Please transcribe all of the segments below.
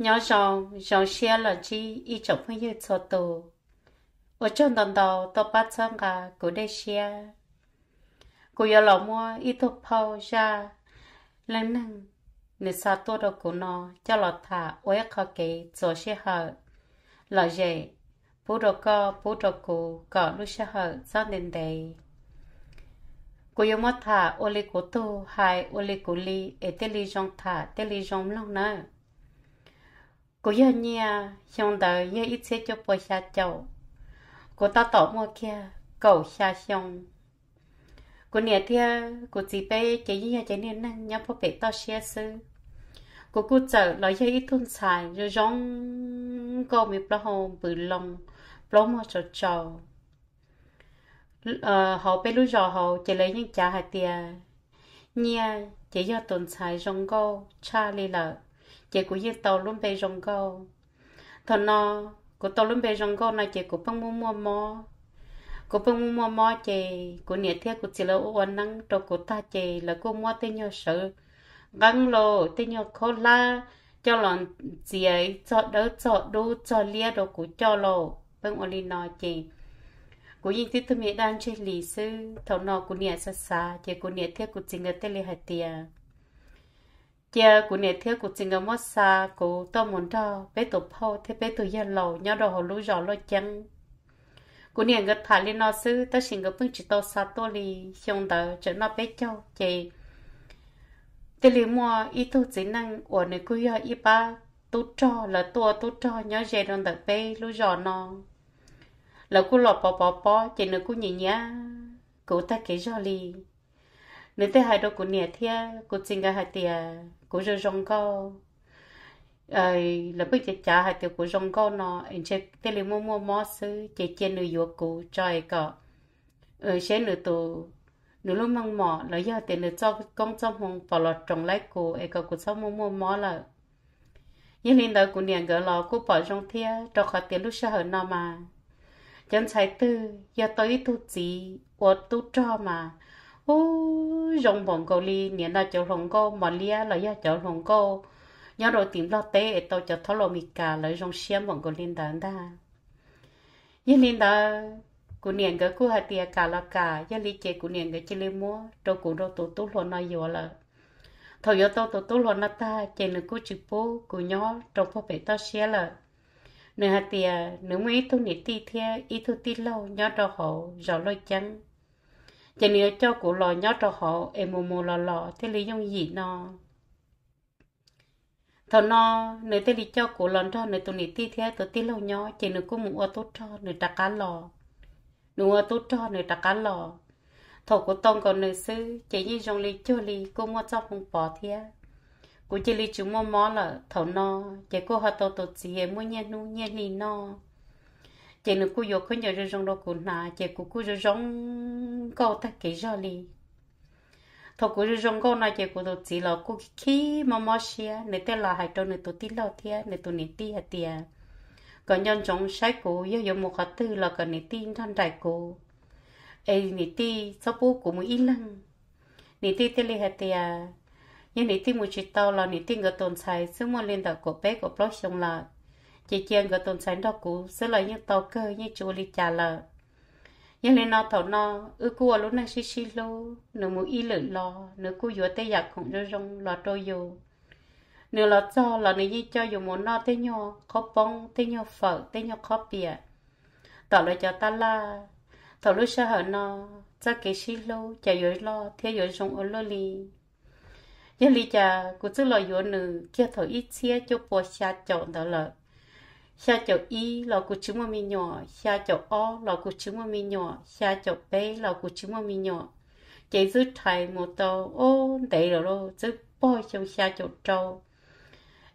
nhỏ dòng dòng xe là chỉ ít chọc phong yêu cho tù ở trong đồng đầu tôi bắt xong cả của đây xe của giờ lão mua y thuộc phao ra lần nâng nên sao tôi đâu của nó cho lão thả ôi khó kể cho xe hở là dễ bố đồ co bố đồ cụ có lúc xe hở sao nên đây cô yêu mất thả ô lê của tôi hay ô lê của ly ế tê lê dòng thả tê lê dòng lòng nữa cô giờ nhà xong đời giờ ít sẽ cho bồi xa cháu cô ta tỏ mua kia cầu xa xong cô nhà thia cô chỉ bé chỉ như nhà chỉ nên năng nhau phải bé tao xe sư cô cứ chờ lấy giờ ít thôn xài rồi rong cô mi bao hồ bự lòng bao mà chờ chờ họ bé lúc giờ họ chỉ lấy những trả hạt tiền nhà chỉ giờ tồn xài rong cô cha lì lợi chị của như tàu luôn bê rong câu thọ nó của tàu luôn bê rong câu này chị cũng bông mua mua mò cô bông mua mua chị của nhiệt thiết của chỉ là uốn năng cho của ta chị là cô mua tên nhau sợ, găng lô tên nhau khô la cho lòn chị ấy cho đỡ cho đu cho lia đồ của cho lô bông vâng, uốn đi nói chị cô nhìn thấy tôi mẹ đang chơi lì sư thầu nọ của nhiệt xa xa chị của nhiệt thiết của chỉ người tên lì hạt tiền giờ cụ nè thiếu cụ chính cái xa cụ tôi muốn đó bé tụ phô thế bé tụ yên lầu nhau đồ hồ lũ rõ lo chăng cụ nè người thả lên nó xứ ta xin cái phương chỉ tàu xa tô lì xong đó trở nó bé châu chị thế lì mua ít tu chỉ năng của nơi cụ yêu ít ba tu cho là tua tu cho nhớ dễ đồng đặc bé lũ rõ nó là cô lọ bò bò bò chị nơi cô nhìn nhá cô ta kể rõ lì nếu thế hai đôi cũng nhẹ thia cũng xin cái hai tia cũng rồi rong co ấy là bây giờ trả hai tia cũng rong co nó anh chị thế là mua mua mò sư chơi chị nữ yêu của trời cả ờ sẽ nữ tụ nữ lúc mong mỏ, là giờ tiền nữ cho công cho hồng bỏ lọt trong lấy của ấy cả của sau mua mua mò là nhưng hiện tại của nhẹ gỡ lọ của bỏ rong thia cho khỏi tiền lúc sau nó mà chân sai tư giờ tới tu chỉ, ở tu cho mà hú rong bông câu li nè là chỗ rong câu mà lia là ya chỗ rong câu nhớ rồi tìm lo tế, tao cho thọ lo mi cả lấy rong xiêm bông câu linh đàn ta yên linh đó cú niệm cái cú hạt tiệt cả là cả yên linh chế cú niệm cái chế lên mua đâu cú đâu tổ tổ lo nói vô là thầu yo tao tổ tổ lo nát ta chế nữa cú chụp bố cú nhớ trong phố phải tao xé là nửa hạt tiệt nửa mấy thu nít ti thea ít thu ti lâu nhớ đâu hậu gió lo chăng cho nên cho cụ lò nhớ cho họ em mù mồ lò lò thế lý dùng gì nó thọ nó nơi thế lý cho cụ lò cho nơi tụi nít ti thế tụi ti lâu nhớ chỉ nếu cũng mua tốt cho nơi đặt cá lò nếu mua tốt cho nơi đặt cá lò thọ cụ tông còn nơi xứ chỉ như dùng lý cho lý cũng mua cho không bỏ thế cụ chỉ lý chúng mua mỏ là thọ nó chỉ cô họ tụt tụt gì mua nhẹ nu nhẹ lì nó chị nó cứ vô cứ nhớ rồi rong đâu cũng nà chị cứ cứ rồi rong câu ta kỹ ra đi thôi cứ rồi rong câu nà chị cứ đồ chỉ là cứ khi mà mà xia nè tên là hai trâu nè tụi tí lo thia nè tụi nè tí hạt tia còn nhân trong sai cô yêu yêu một hạt tư là còn nè tin thân đại cô ấy nè tí sao bố cũng ít lăng nè tí tên là hạt tia nhưng nè tí một chị tao là nè tí người tồn tại sớm muộn lên đó cổ bé cổ bớt xong là chị chiên cái tồn sáng đó cũ sẽ là những tàu cơ như chú li trả lợ nhưng lên nó thầu nó ư cua lúc này xí xí lô nửa mũ y lử lo nửa cua dúa tê giặc cũng rong rong lo trôi dù nửa lo cho lo nửa như cho dù muốn no tê nhô khó bông tê nhô phở tê nhô khó bìa tỏ lời cho ta la thầu lúc sợ hở nó cho cái xí lô chả dối lo theo dối rong ở lô li nhưng lý chả cũng chứ lo dúa nửa kia thầu ít xía cho bò xa chọn đó lợi xa xa xa y là là là mà mà mà o b 下脚一老古芝麻米鸟，下脚二老古芝麻米鸟，下脚背老古芝麻米鸟。chỉ giữ thầy một tàu ô đầy rồi lo giữ bò trong xa chỗ trâu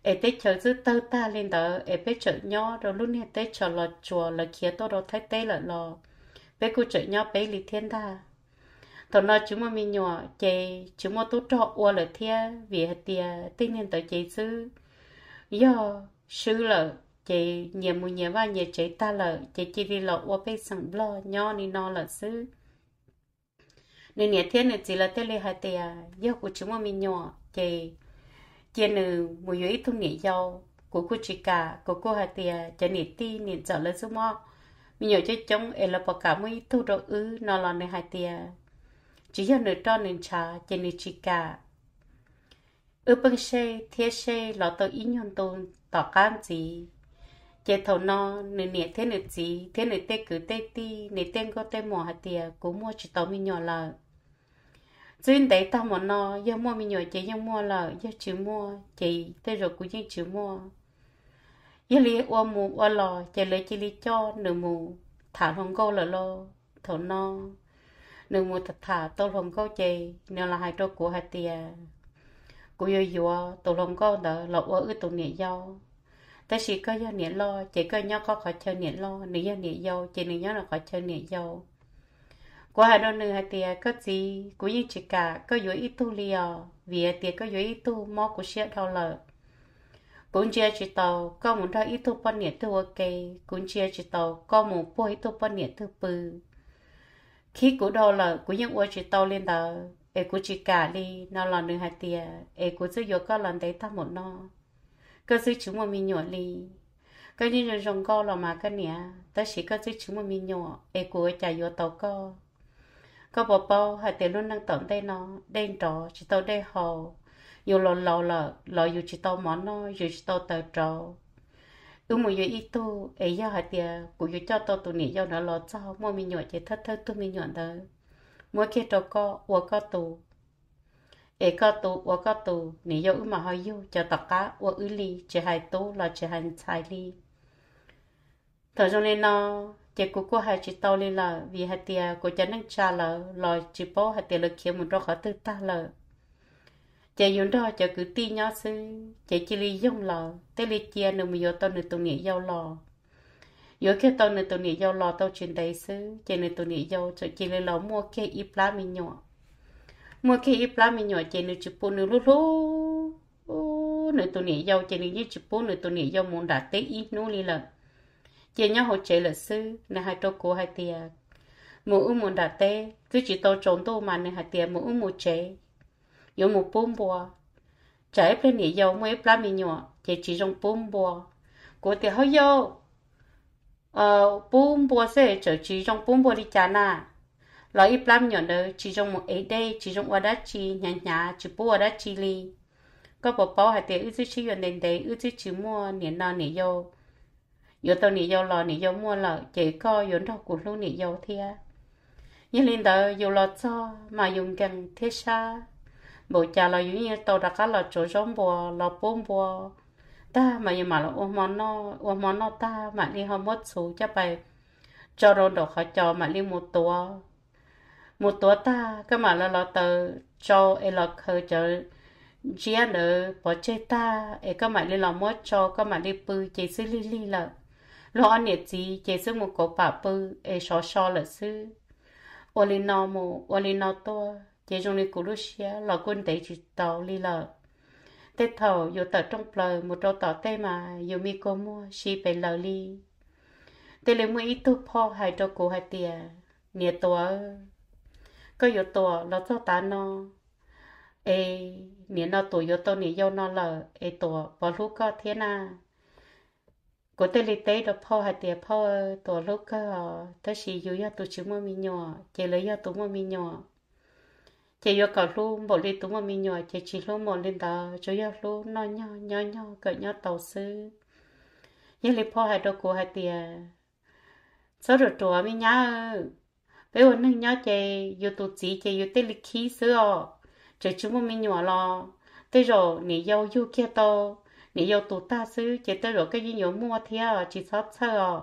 ở tết chờ giữ tơ ta lên đó ở bé chợ nhỏ rồi lúc này tết chờ lọt chùa là kia tôi đó thấy tê là lò bé cô chợ nhỏ bé lì thiên ta. tàu nó chúng mà mình nhỏ chị chúng mà tôi trọ ua là thiên vì hạt tiền tên nên tới chị giữ do sư là chị nhà mu nhà ba nhà chị ta là chị chỉ đi lọ qua bên sông lo nhỏ ni nó là xứ nên nhà thiên này chỉ là thế này hai tè à. do của chúng mà mình nhỏ chị chị nữ mu yếu thung nhẹ giàu của cô chị cả của cô hai tè à. chị nhị ti nhị trở lên xuống mò mình nhỏ chơi chống em là bỏ cả mấy thu đồ ư nó là nơi hai tè chỉ do nữ cho nên cha chị nữ chị cả ở bên xe thiết xe lọ tàu ý nhon tôn tỏ cam gì chế thầu nó nửa nửa thế nửa gì thế nửa tê cứ tê ti nửa tên có tê mỏ hạt tiề cũng mua chỉ tao mi nhỏ là duyên đấy tao mà nó giờ mua mình nhỏ chế giờ mua là giờ chỉ mua chế tê rồi cũng chỉ mua giờ li ô mù ô lò chế lấy chỉ li cho nửa mù thả lòng câu là lo thầu nó nửa mù thật thả tao lòng câu chế nửa là hai trâu của hạt tiền, cũng yêu yêu tao lòng câu đó là ô ư tao nhẹ giao ta chỉ có do niệm lo chỉ có nhau có khỏi chơi niệm lo nếu do niệm dâu chỉ nếu nhau là khỏi chơi nhẹ dâu qua hà đông nữa hai tia có gì cũng như chỉ cả có yếu ít tu liều à? vì tia có yếu ít tu mò của xe đau lợ cũng chia chỉ tàu có muốn ra ít tu bao niệm tu ok cũng chia chỉ tàu có muốn bao ít tu bao niệm tu bự khi cú đau lợ cũng những uo chỉ tàu lên đó e cú chỉ cả đi nó là nữa hai tia e cú sẽ vô có lần đấy ta một nó cơ sư chúng mà mình nhỏ li cái như rồi rồng co là mà cái nè ta chỉ cơ sư chúng mà mình nhỏ e của cha vô tàu co có bỏ bao hai tiền luôn đang tận đây nó đen trò chỉ tao đây hồ dù lò lò lò lò dù chỉ tao món nó dù chỉ tao tờ trò ưu mùi dù ít tu ấy giờ hai tiền cũng dù cho tao tụi nỉ giờ nó lò sao mua mình nhọn chỉ thất thất tụi mình nhọn đó mua kia trò co uo co tù เอกตัวว่าก็ตัวนี่ยมาหายูจะตกะว่าอุลีจะหายตัวเราจะหันชายลีถอดจงเลยเนาะจะกูก็หายจิตตัวเลยละวิหาเตียกูจะนั่งชาละลอยจิโป้หาเตียเลยเขียวมันรอเขาตื่นตาละจะยุ่นดอจะกูตีเนาะซื้อจะจิลียงละเตลิเจียนึงมีโยตัวนึงตรงนี้ยาวละ yo ke to ne to ni yo lo to chin dai se che ne to ni yo cho chi le lo mo ke i pla mi nyo mua khi ít lá mình nhỏ chơi nữa chụp bún nữa lú lú nữa tụi này giàu chơi nữa như chụp bún nữa tụi này giàu muốn đặt tết ít nô li lợn chơi nhau hỗ trợ lợn sư là hai trâu cố hai tia mua u muốn đặt tết cứ chỉ tao trốn tôi mà này hai tia mua u mua chơi yếu một bún bùa, trái phải này giàu mua ít lá mình nhỏ chơi chỉ trong bún bùa, cô tia hơi giàu ờ bún bò sẽ chơi chỉ trong bún bùa đi chán à lo ít lắm nhỏ đó chỉ trong một ấy đây chỉ trong ở đó chỉ nhà nhà chỉ bố ở đó chỉ li có bộ bảo hạt tiền ước chỉ nhận đến đấy ước chỉ mua niệm nào niệm vô yo tao niệm vô lo niệm vô mua là chỉ có yến đâu cũng luôn niệm vô thia như linh đó yo lo cho mà dùng gần thế xa bộ cha lo giống như tao đã cá lo chỗ giống bò lo bún bò ta mà như mà lo ôm món nó ôm món nó ta mà đi hôm mất số cho bài cho rồi đồ khó cho mà đi một tua một tổ ta cái mà là lo tờ cho e lo khờ cho chia nữa bỏ chơi ta e cái mà đi lo mất cho cái mà đi bư chế sư li li lợ lo anh nhiệt gì chế sư một cổ bà bư e xó xó lợ sư ô li nó mù ô li nó to chế trong đi cú lúc xia lo quân tế chỉ tàu li lợ tết thầu dù tờ trong plờ một trâu tỏ tê mà dù mi cô mua xì bè lờ li tê lấy mua ít tu po hai trâu cú hai tia nhiệt tố có yếu tố nó cho ta nó ê nếu nó tuổi yếu tố nếu yêu nó là ê tổ bỏ lúc có thế na có tới lý tới đó phao hay tiền phao tổ lúc có thế gì, dụng ya tổ chúng mà mình nhỏ chỉ lấy ya tổ mà mình nhỏ chỉ yêu cả luôn bỏ lý tổ mà mình nhỏ chỉ chỉ luôn bỏ lên đó cho ya luôn nó nhỏ nhỏ nhỏ cỡ nhỏ tàu sư như lý phao hay đồ cô hay tiền sau rồi tổ mình nhá với hôm nay nhớ chơi yêu tổ chức chơi yêu tên lịch khí xưa chơi chúng mình mình nhỏ lo tới rồi nị yêu yêu kia to nị yêu tụ ta xứ chơi tới rồi cái gì nhiều mua thia chỉ sót sơ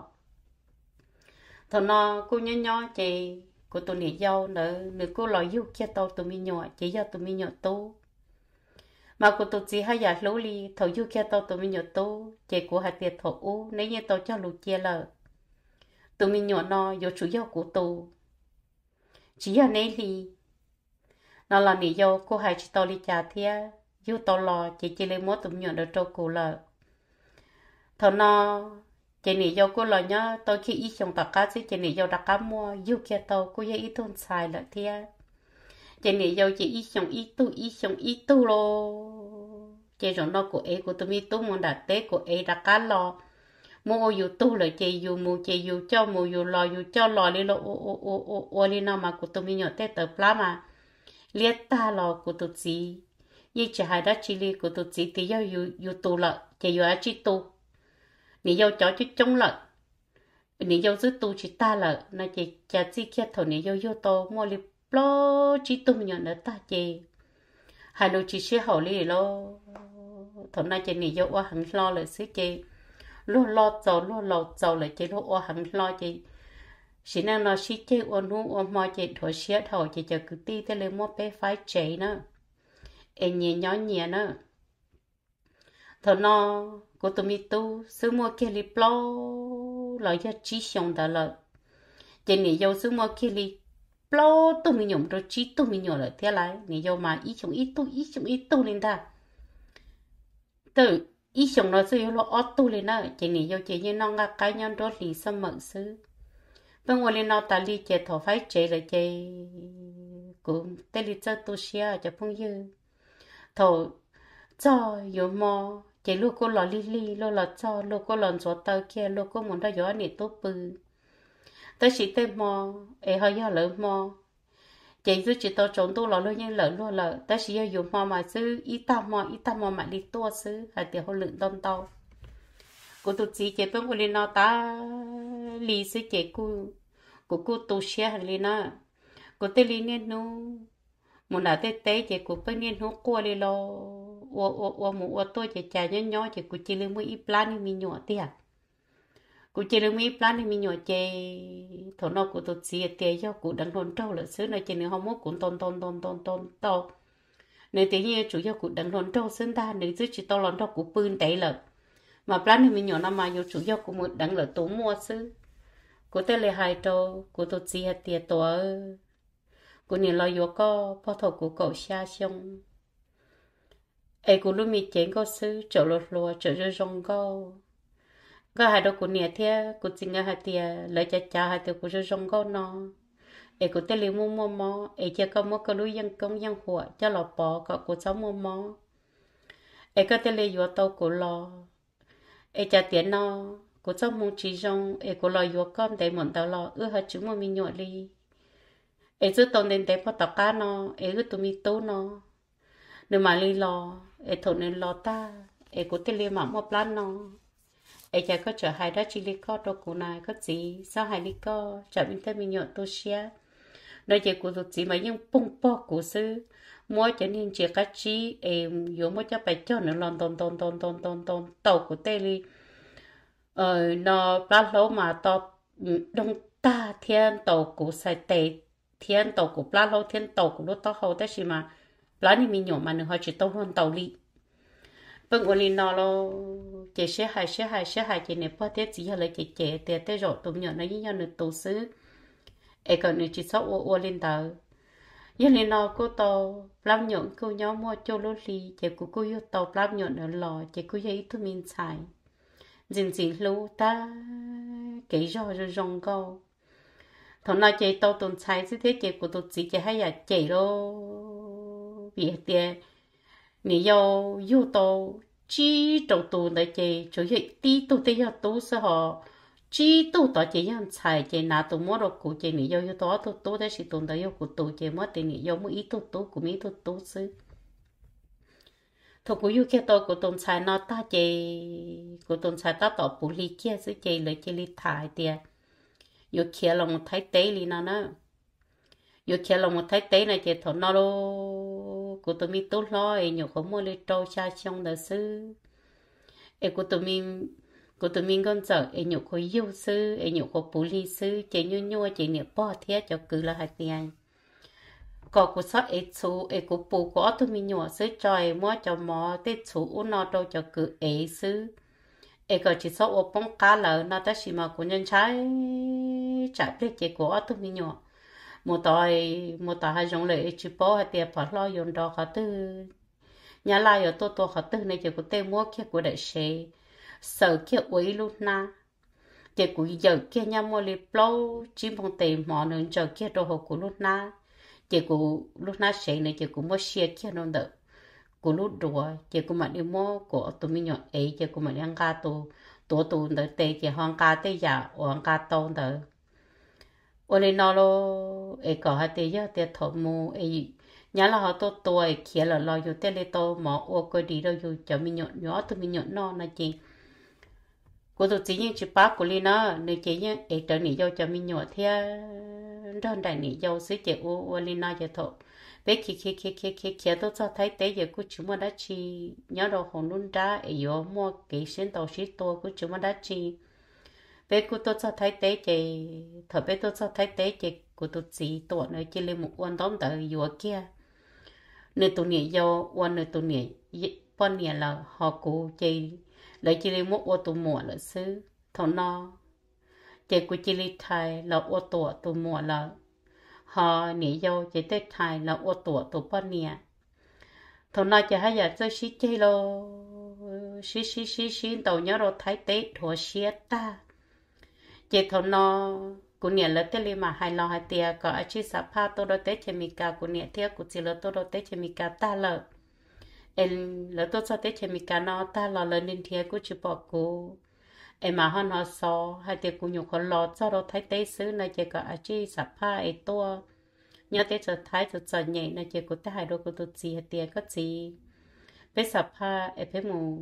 thằng nó cô nhớ nhớ chơi cô tụ nị yêu nữa nữa cô lo yêu kia to tụ mình nhỏ chỉ yêu tụ mình nhỏ tu mà cô tổ chức hay giả lối đi, thầu yêu kia to tụ mình nhỏ tu chơi của hạt tiệt thọ u nếu như tao cho lũ chia lợ tụ mình nhỏ nó vô chủ yếu của tụ chỉ ở nơi lì nó là nị vô cô hai chị tao đi trả thia vô tao lò chị chỉ lấy mốt tụm nhọn đỡ trâu cô lợ thọ nó chỉ nị vô cô lo nhá tôi khi ít chồng tạc cá chứ chỉ nị vô đặt cá mua yêu kia tao cô dễ ít thôn xài lợ thia chỉ nị vô chị ít chồng ít tu ít chồng ít tu lô chị rồi nó của ấy của tụm mi tu muốn đặt tết của ấy đặt cá lo mua dù tu lợi chơi dù mua chơi dù cho mua dù lò dù cho lò li lo ô ô ô ô ô li nó mà cụ tụi mình nhỏ tê tờ plá mà liệt ta lò cụ tụi gì như chỉ hai đó chỉ li cụ tụi gì thì do dù dù tu lợi chơi dù á chỉ tu nị do cho chứ chống lợi nị do giữ tu chỉ ta lợi nó chỉ chả chỉ kia thầu nị do vô to mua li lo chỉ tu nhỏ nữa ta chơi hai lô chỉ sẽ hậu li lo thằng nay chơi nị do quá hẳn lo lợi xứ chơi lúc lo cháu lúc lo cháu lại chỉ lúc o hầm lo chỉ chỉ nên nó chỉ chơi ô nu ô mò chỉ thổi xía thổi chỉ chờ cứ ti thế lấy mua bé phái chế nữa em nhẹ nhỏ nhẹ nữa thọ nó cô tụi mi tu sư mua kia li plo lo ya chỉ xong đã lợ chỉ nè dâu sư mua kia li plo tụi mi nhổm rồi chỉ tụi mi nhộng lại thế lại nè dâu mà ít chồng ít tu ít chồng ít tu nên ta từ ý chồng nó sẽ lo ót tu lên nó chỉ nỉ yêu chỉ như nó ngã cái nhân đó lì xâm mở xứ bên ngoài lên nó ta lì chế thọ phải chế là chế cũng tê lì cho tu xia cho phong như thọ cho yếu mò chế lúc cô lò lì lì lô lò cho lô cô lò cho tao kia lô cô muốn đó gió nỉ tốt bự tới chỉ tê mò ấy hơi gió lỡ mò chị dư chỉ tôi trốn tu lò lôi nhân lỡ lô lỡ ta chỉ yêu dùng mò mà dư ít tao mò ít tao mò mà đi tua dư hay tiểu hôn lượng đông tàu cô tụt gì chị bên cô lên nó ta lì dư chị cô cô cô tu xe hay lên nó cô tê lên nên nó muốn là tê tê chị cô bên nên nó qua lên lo ô ô ô mù ô tôi chị chả nhớ nhớ chị cô chỉ lên mua ít plan mình nhỏ tiền cụ chơi được mi plan thì mi nhỏ chơi thổ nó cụ tổ chia tiền cho cụ đang đồn trâu lợn xứ này chơi nữa không muốn cụ tôn tôn tôn tôn tôn tôn nếu tiếng như chủ yếu cụ đang đồn trâu xứ ta nếu giữ chỉ to lớn đâu cụ bươn đấy là mà plan thì mi nhỏ năm mà nhiều chủ yếu cụ muốn đang lợn tố mua xứ cụ tên là hai trâu cụ tổ chia tiền tổ cụ nhìn lo yếu co bao thổ cụ cậu xa xong ai cụ luôn mi chén có xứ chỗ lột lùa chỗ rơi rong co ก็หาดกูเนี่ยเทียกูจริงอะหาเทียเลยจะจ้าหาเทียกูจะจงก็นอเอกูเตลิมัวมัวมอเอเจ้าก็มัวก็รู้ยังกงยังหัวจะหลอปอก็กูเจ้ามัวมัวเอก็เตลิยัวเตากูรอเอจะเตียนนอกูเจ้ามุงจีจงเอกูรอยัวก้อนแต่หมดเตาลอเออหาจุมัวมีหยดลีเอจะตอนเดินแต่พอตอกก้านอเอก็ตัวมีตู้นอเนื้อมาลีรอเอถนเนื้อรอตาเอกูเตลิมัวมัวปลานนอ ai chả có chở hai đó chỉ lấy có đồ cũ này có gì sao hai lấy có chả mình thấy mình nhọ tôi xia nói chuyện của tôi chỉ mà những bung bò của sư mỗi cho nên chỉ cá chi em yếu mua cho phải cho nó lon ton ton ton ton ton ton tàu của tê li ờ nó ba lỗ mà to ừ, đông ta thiên tàu của sai tê thiên tàu của ba lỗ thiên tàu của lỗ to hầu thế gì mà lá này mình nhổ mà nó hơi chỉ tàu hơn tàu li bưng ôn linh nó lo chế xe hai xe hai xe hai chế này bao gì chỉ là chế chế thế thế rồi tụm nhọn nó như nhau nữa tổ sư ai còn nữa chỉ sáu ô ô lên tờ như linh nó cô to làm nhọn cô nhau mua cho lô lì chế cô cô yêu to làm nhọn ở lò chế cô yêu thứ mình xài dình dình lú ta kỹ rồi rồi rong câu thằng nào chế to tồn xài thế thế chế của tụt chỉ chế hay là chế lô bị tiệt 你要又到基督徒的节，就是基督的要都是哈，基督的这样才节，那都莫了古节，你要又到都都的是懂得要古都节，莫的你要么一都都古米都都是。thôi cũng yêu kia tôi của tôn sai nó ta chơi của tôn sai ta tỏ bù li kia sẽ chơi lấy chơi li thải tiền yêu kia là một thái tế li nó nó yêu kia là một thái tế này chơi thọ nó đâu cô tụi mình tốt lo ấy nhổ có mua lấy trâu cha xong đó sư ấy cô tụi mình cô tụi mình con sợ ấy nhổ có yêu sư ấy nhổ có bù lì sư chỉ nhua nhau chỉ nhựa bỏ thế cho cứ là hai tiền có cô sợ ấy chú ấy cô bù có tụi mình nhổ sư trời mua cho mò tết chú u nó đâu cho cứ ấy sư ấy có chỉ sợ ô bông cá lợn nó ta chỉ mà của nhân trái chả biết chế của tụi mình nhổ một tại một tại hai giống lệ chỉ bỏ hai tiệp bỏ lo dùng đó họ tư nhà lai ở tô tô họ tư này chỉ có tên mua kia của đại sĩ sợ kia ấy luôn na chỉ có giờ kia nhà mua lì plau chỉ mong tìm mỏ nên chờ kia đồ họ của luôn na chỉ có lúc na sĩ này chỉ có mua xe kia nó được của lúc đùa chỉ có mà đi mua của tụi mình nhỏ ấy chỉ có mà đi ăn cá tô tổ tụ đỡ tê chỉ hoàng cá tê giả hoang cá tô đỡ ô lo ấy có hai tí giờ tiệt thọ mù ấy nhớ là họ to to ấy eh, là lo dù tiệt lấy to mà ô coi đi đâu dù cho mình nhọn nhỏ tụi mình nhọn nó là chị cô tụi chị nhưng chị bác của lên nó nơi chị nhá trở nỉ dâu cho mình nhọn thế đơn đại nỉ dâu xí chị ô ô lên thọ bé kia kia kia kia kia kia tôi cho thấy tế giờ của chúng mà đã chi nhớ đồ hồn luôn ra ấy giờ mua cái sen tàu xí to của chúng mà đã chi bé cô tôi cho thấy tế chị thở bé tôi cho thấy tế chị của tôi chỉ tuổi nữa chỉ lên một quan đóng tới vừa kia nơi tôi nhảy vô quan nơi tôi nhảy bọn nhảy là họ cụ chị lấy chỉ lên một ô tôi mua là xứ thọ no chị của chị lên thai là ô tuổi tôi mua là họ nhảy vô chị tết thai là ô tuổi tôi bọn nhảy thọ no chị hay giờ chơi xí chơi lo xí xí xí xí tàu nhớ rồi thấy tế thua xí ta chế thọ nó cú nhẹ lỡ tê li mà hai lo hai tia có ai chỉ sắp pha tôi đó tết chém mì cá cú nhẹ tia chỉ lỡ tôi đó tết chém mì ta lợ em lỡ tôi cho tết chém mì nó ta lợ lỡ nên tia cú chụp bỏ cú em mà hơn họ so hai tia cú nhục họ lo cho đó thấy tết xứ này chỉ có ai chỉ sắp pha ấy to nhớ tết cho thái cho cho nhảy này chỉ có ta hai đôi cú tôi chỉ hai tia có chỉ bé sắp pha em bé mù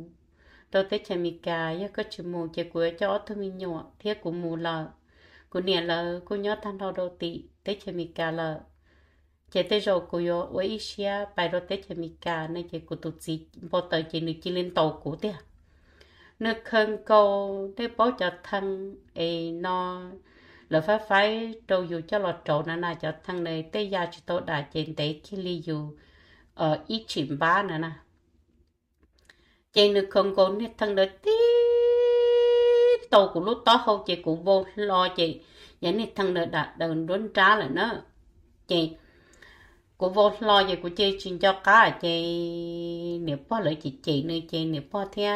tôi tới chè mì cà yo có chữ mù chè của cho tôi mình nhỏ thiết của mù lợ của nè lợ của nhớ tan đo đô tị tới chè mì cà lợ chè tới rồi của yo với isia bài rồi tới chè mì cà nên chè của tụt gì bỏ tới chè nữ chỉ lên tàu của tia à. nước khăn câu để bỏ cho thằng ấy nó lỡ phá phái trâu dù cho lọt trộn nè nè cho thằng này tới gia cho tôi đã chèn tới khi ly dù ở ít chìm ba nè nè chị nữ không có nét thân đời tí tàu cũng lúc đó hậu chị cũng vô lo chị vậy nét thân đời đặt đầu đốn trá là nó chị của vô lo vậy của chị chuyên cho cá chị nếu bỏ lợi chị chị nơi chị nếu bỏ theo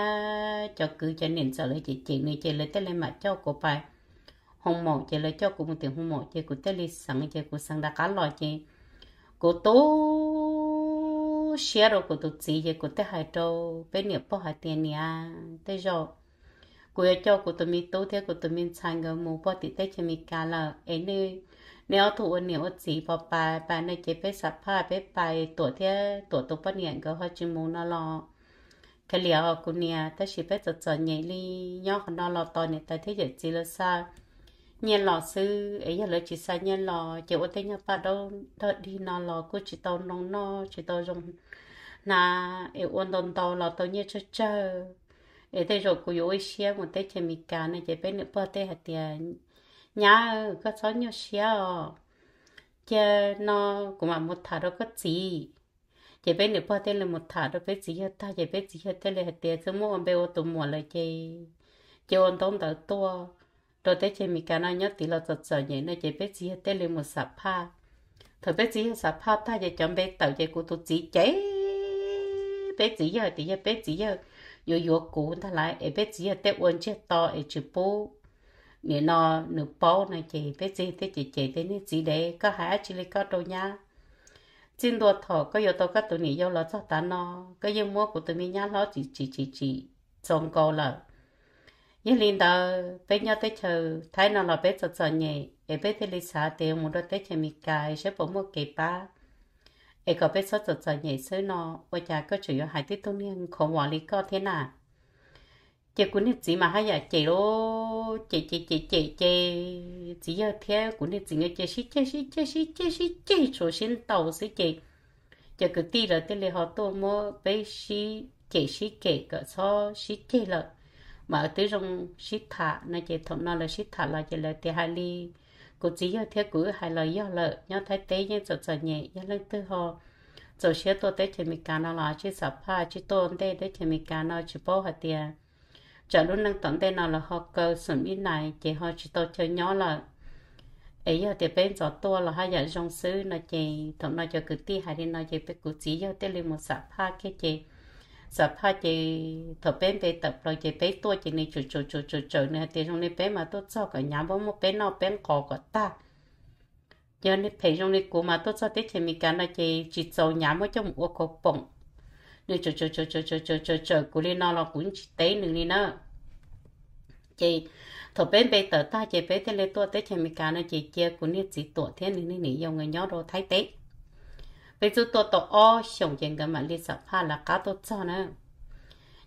cho cứ cho nên sợ lợi chị chị nơi chị lấy tới lên mặt cho cô phải hông mộ chị lấy cho cô một tiếng hông mộ chị của tới lên sẵn chị của sẵn đã cá lo chị của tốt เชียร์ก็ตัวเจียก็ตัวหายโตเป็นเนื้อพ่อหาเตียนี่ะแต่จอกูเจ้าก็ตัวมีโตเท่ก็ตัวมีชายก็มูป่อติดได้จะมีกาละเอ็นเนื้อถูกเนื้อวัสีพอไปาปในเจ็บไปสัพพาไปไปตัวเท่ตัวตัป้อเนี่ยก็หัวมูน่ารอเคลียร์กูเนี่ยแต่ชีพจะจดใหญ่ลี่ย่อขนาดเราตอนเนี่ยแต่ที่เหยียจีรซา nhà lò sư ấy giờ lấy chỉ sai nhà lò chỉ có tên nhà bà đâu đó đi nó lò cô chỉ tao nông nó chỉ tao dùng na ấy ôn đồng tao lò tao nhớ chơi chơi ấy thế rồi cô yêu xia một tết chỉ mì cá này chỉ bên nữa bữa tết hạt tiền nhà có sáu nhiều xia ờ. chơi nó cũng mà một thà đó có gì chỉ bên nữa bữa tết là một thà đó biết gì hết ta chỉ biết gì hết tết là hạt tiền số mua ăn bê ô tụm mua lại chơi chơi ôn đồng tao to đó thế chế mi cái nó nhớ tí là giật giật nhỉ nó chế bé gì hết lên một sạp pha thở bé gì hết sạp pha ta giờ chấm bé tàu chế của tôi chỉ chế bé gì giờ tí giờ bé gì giờ yo yo cũ ta lại ở bé gì hết té uốn chết to ở chữ bố nè nò nửa bố này chế bé gì thế chế chế thế nên gì đấy có hai chỉ lấy có đâu nhá, xin đồ thọ có yo tao có tụi nỉ yo lo cho ta nò, có yo mua của tụi mình nhá lo chỉ chỉ chỉ chỉ trông câu là như linh đó bé nhau tới chờ thấy nó là bé sợ sợ nhẹ em bé thấy lý xã tiêu muốn đó tới chờ mi cài sẽ bỏ một kỳ ba em có bé sợ sợ nhẹ xứ nó ôi cha có chủ yếu hai tiết tu niên khổ hòa lý có thế nào chị cũng nên chỉ mà hay là dạ chị lô chị chị chị chị chị chỉ giờ thế cũng nên chỉ người chị xí chị xí chị xí chị xí chị số xin tàu xí chị chị cứ tí rồi tới lễ họ tôi mua bé xí chị xí kể cả cho xí chị lợi mà ở tới trong sít thả nó chỉ thằng nó là sít thả là chỉ là thì hai ly cô chỉ cho thiết cứ hai lời do lợ nhau thay tế nhé cho cho nhẹ nhớ lên tư ho rồi xe tôi tế chỉ mình cả nó là chỉ sập ha chỉ tôn tế tới chỉ mình cả nó chỉ bao hả tiền cho lúc năng tổng tế nào là họ cơ sủng ít này chỉ họ chỉ tôi chơi nhỏ là ấy giờ thì bên gió to là hai giờ rong xứ nó chỉ thằng nó cho cứ ti hai đi nó chỉ biết cứ chỉ cho tê lên một sập ha cái chỉ สภาพจะถ้าเป็นไปตับเราจะไปตัวจะนี่จุดจุดจุดจุดจุดเนี่ยแต่ตรงนี้เป็นมาตัวเจ้าก็ยังบ่มาเป็นนอกเป็นกอก็ตาเดี๋ยวนี้เพยตรงนี้กูมาตัวเจ้าที่จะมีการเราจะจิตเจ้ายังบ่จะมัวก็ปงนี่จุดจุดจุดจุดจุดจุดจุดจุดกูเรียนเรากูจิตเต้หนึ่งนี่เนาะเจถ้าเป็นไปตับตาจะไปแต่เลยตัวเต้จะมีการเราจะเจียกูนี่จิตตัวเท่หนึ่งนี่นี่ยังไงย้อนเราไทยเต้ lấy chút tôi tôi ô sống dân cái mà lý sợ pha là cá tôi cho nữa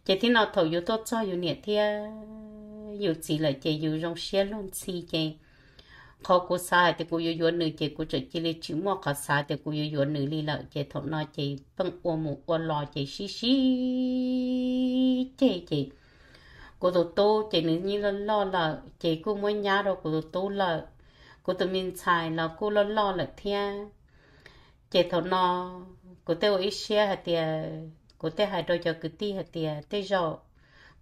chỉ thế nó thầu yếu tôi cho yếu nhiệt thì yếu chỉ là chỉ yếu rong xe luôn chỉ chỉ khó cố sai thì cố yếu yếu nữ chỉ cố chỉ chỉ là chỉ mua khó sai thì cố yếu yếu nữ lý lợi chỉ thầu nó chỉ bằng ô mù ô lo chỉ xí xí chỉ chỉ cô tôi tô chỉ nữ như là lo là chỉ cô muốn nhá rồi cô tôi tô là cô tôi mình xài là cô lo lo là thiên chế thọ nó cô tê ôi xe hạt tiề cô tê hai đôi cho cứ ti hạt tiề tê rọ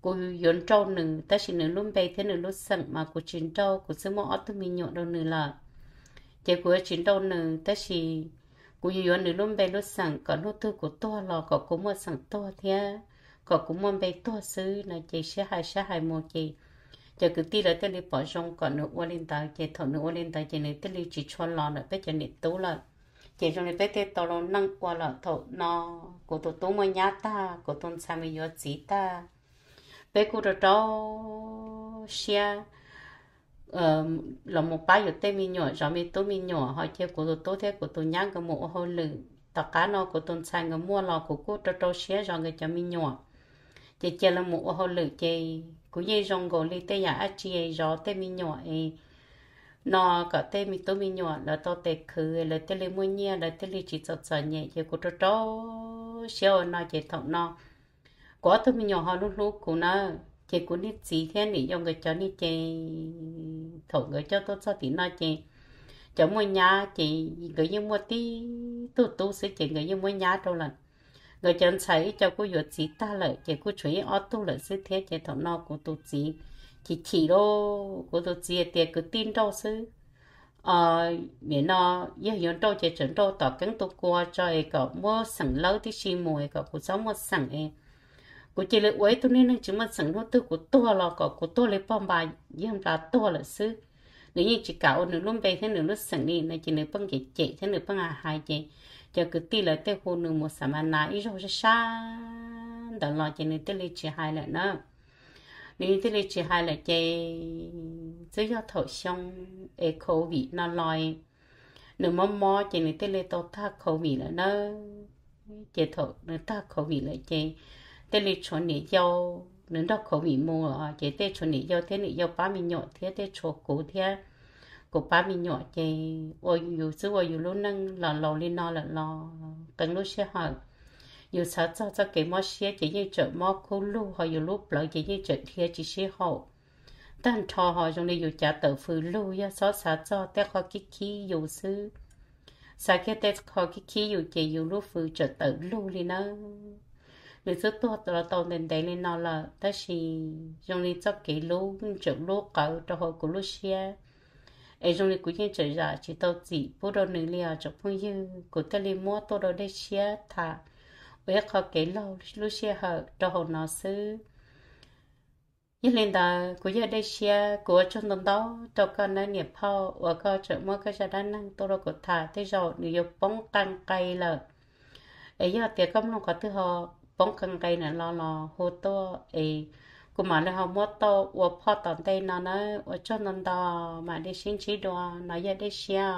cô yến trâu nừng ta chỉ nừng luôn bay thế nừng luôn sẵn mà cô chín trâu cô sớm mò tụi mình nhộn đâu nừng là chế cô chín trâu nừng ta chỉ cô yến nừng luôn bay luôn sẵn còn nốt tôi cô to lò có cô mua sẵn to thế có cô mua bay to xứ là chế xe hai xe hai một chế giờ cứ ti là tên đi bỏ rong còn nữa lên ta chế thọ nữa lên ta chế này tên đi chỉ cho lò nữa bây giờ này tú là chỉ trong cái tết tao lo nâng qua là thọ nó của tụi tôi mới nhát ta của tôi sao mới nhớ gì ta bé cô đó đó xe là một bài ở tây mình nhỏ rồi mình tôi mình nhỏ họ chơi của tụi tôi thế của tôi nhát cái mộ hồ lử tất cả nó của tôi sang cái mua lò của cô đó đó xe rồi người cho mình nhỏ chỉ chơi là mộ hồ lử chơi cũng như rong gò li tây nhà chị ấy rồi tây mình nhỏ ấy nó có tê mình tôi mình nhỏ là tôi tê khứ là tôi lấy mua nhia là tôi lấy chỉ sợ sợ nhẹ chứ cô tôi cho xéo nó chỉ thọng nó có tôi mình nhỏ họ lúc lúc cô nó chỉ cô nít gì thế này dòng người cho nít chê thọ người cho tôi cho thì nó chê cho mua nhà chị người như mua tí tu tu sẽ chị người như mua nhà đâu lần người chọn thấy cho cô ruột gì ta lợi chị cô chuối ở tu lợi sẽ thế chị thọ nó của tôi chỉ thì chỉ đâu cô tôi gì thì cứ tin đâu chứ ờ miễn nó giờ hiện đâu chơi chuẩn đâu tỏ cứng tôi qua cho ấy có mua sẵn lâu thì xì mồi có cũng giống mua sẵn ấy cô chỉ lấy quấy tôi nên chúng mình sẵn nó tư của tôi là có của tôi lấy bom bài nhưng là tôi là sư nếu như chỉ cạo nửa luôn về thế nửa lúc sẵn đi này chỉ nửa băng chỉ chạy thế nửa băng à hai chạy cho cứ tin lại tê hồn nửa một sắm ăn nãy rồi ra xa đó là chỉ nữa tê lấy chỉ hai lại nữa nếu thế này chỉ hai là chơi chơi cho thổ xong e khẩu vị nó lòi nếu mò mò chơi nếu thế này tao ta khẩu vị là nó chơi thổ nếu ta khẩu vị là chơi thế này chỗ này dâu nếu đó khẩu vị mua chơi thế chỗ này dâu thế này dâu ba mươi nhọ thế thế chỗ cũ thế của ba mình nhỏ chơi ôi dù xưa ôi dù lúc nâng lò lò lên là lò cần lúc sẽ hỏi 有啥早早给么些，今日做么苦路，还有路不，今日做天只是好。但他好用的有家豆腐路，要啥啥早带好给起有事，啥给带好给起有给有路腐做豆路哩呢。你做多了到年代哩那了，但是用的做给路，做路搞做好给路些。ai dùng lý của những trở ra chỉ tàu chỉ bố đồ nữ lìa cho phong yêu của ta lý mua tàu đồ đế xia thả bé khó kể lâu lúc xe hở cho hồ nó sư như lên đó của giờ đây xe của trong đồng đó cho con nó nghiệp ho và có trợ mua cái gia đình năng tôi đâu có thả thế rồi nếu yêu bóng căng cây là ấy giờ thì công nó có thứ họ bóng căng cây này lo lo hồ to ấy của mà nó học mua to và họ tận tay nó nó và cho nó đó mà đi xin chỉ đồ nói giờ đây xe